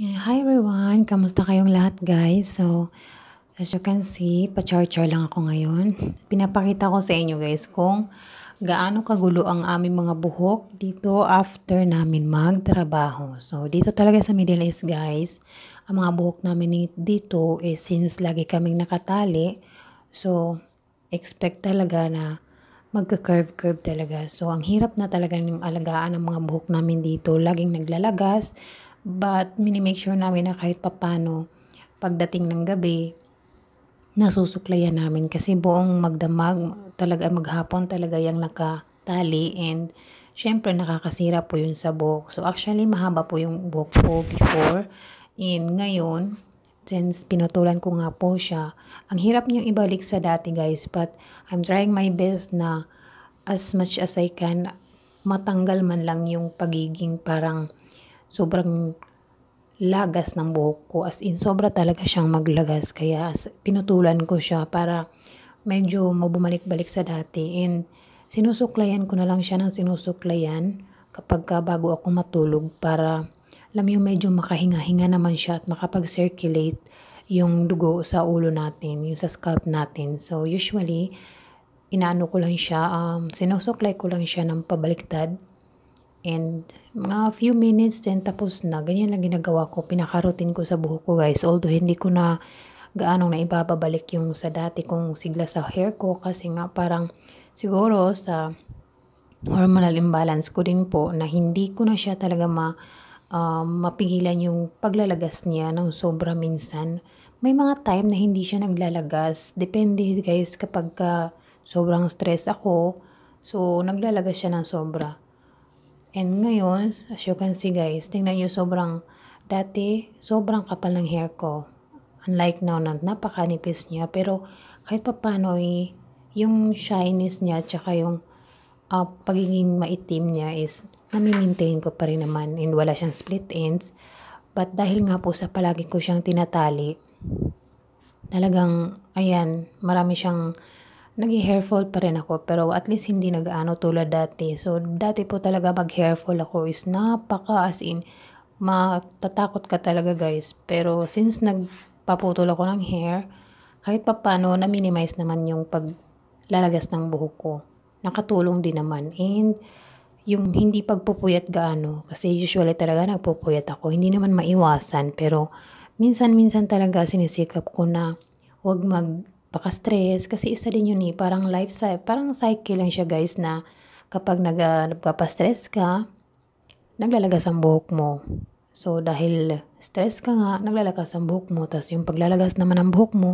Hi everyone! Kamusta kayong lahat guys? So, as you can see, pa-charger lang ako ngayon. Pinapakita ko sa inyo guys kung gaano kagulo ang aming mga buhok dito after namin magtrabaho. So, dito talaga sa Middle East guys, ang mga buhok namin dito is since lagi kaming nakatali, so, expect talaga na magka-curve-curve talaga. So, ang hirap na talaga ng alagaan ng mga buhok namin dito. Laging naglalagas. But, minimake sure namin na kahit papano, pagdating ng gabi, nasusuklayan namin. Kasi buong magdamag, talaga maghapon talaga yung nakatali. And, syempre, nakakasira po yun sa buhok. So, actually, mahaba po yung buhok po before. And, ngayon, since pinutulan ko nga po siya, ang hirap niyang ibalik sa dati, guys. But, I'm trying my best na as much as I can, matanggal man lang yung pagiging parang sobrang lagas ng buhok ko. As in, sobra talaga siyang maglagas. Kaya pinutulan ko siya para medyo mabumalik-balik sa dati. And sinusuklayan ko na lang siya ng sinusuklayan kapag bago ako matulog para alam yung medyo makahinga-hinga naman siya at makapag-circulate yung dugo sa ulo natin, yung sa scalp natin. So usually, inaano ko lang siya, um, sinusuklay ko lang siya ng pabaliktad And mga few minutes then tapos na. Ganyan lang ginagawa ko. Pinakarutin ko sa buhok ko guys. Although hindi ko na gaano na naibababalik yung sa dati kong sigla sa hair ko kasi nga parang siguro sa hormonal imbalance ko din po na hindi ko na siya talaga ma, uh, mapigilan yung paglalagas niya ng sobra minsan. May mga time na hindi siya naglalagas. Depende guys kapag uh, sobrang stress ako. So naglalagas siya ng sobra. And ngayon, as you can see guys, tingnan nyo sobrang, dati sobrang kapal ng hair ko. Unlike now na napakanipis niya. Pero kahit papano eh, yung shyness niya tsaka yung uh, pagiging maitim niya is namimaintain ko pa rin naman and wala siyang split ends. But dahil nga po sa palagi ko siyang tinatali, talagang, ayan, marami siyang nag-hair fall pa rin ako pero at least hindi nag-ano tulad dati. So dati po talaga mag-hair fall ako is napaka as in matatakot ka talaga guys. Pero since nagpaputol ako ng hair, kahit pa paano na-minimize naman yung paglalagas ng buhok ko. Nakatulong din naman. And yung hindi pagpupuyat gaano kasi usually talaga nagpupuyat ako. Hindi naman maiwasan pero minsan-minsan talaga sinisikap ko na wag mag baka stress kasi isa din yun eh, parang life cycle, parang cycle lang siya guys na kapag nag, ah, nagpa-stress ka, naglalagas ang buhok mo. So dahil stress ka nga, naglalagas ang buhok mo, tapos yung paglalagas naman ng buhok mo,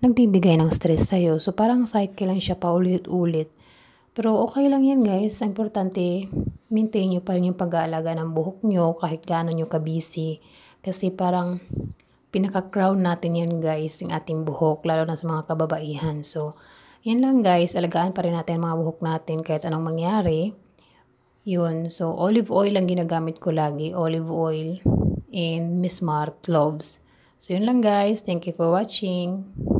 nagbibigay ng stress sa iyo So parang cycle lang siya paulit-ulit. Pero okay lang yan guys. Importante, maintain niyo pa rin yung pag-aalaga ng buhok niyo kahit gaano niyo ka busy Kasi parang pinaka-crown natin yan guys, yung ating buhok, lalo na sa mga kababaihan. So, yan lang guys, alagaan pa rin natin mga buhok natin kahit anong mangyari. Yun, so olive oil ang ginagamit ko lagi, olive oil and mismar cloves. So, yun lang guys. Thank you for watching.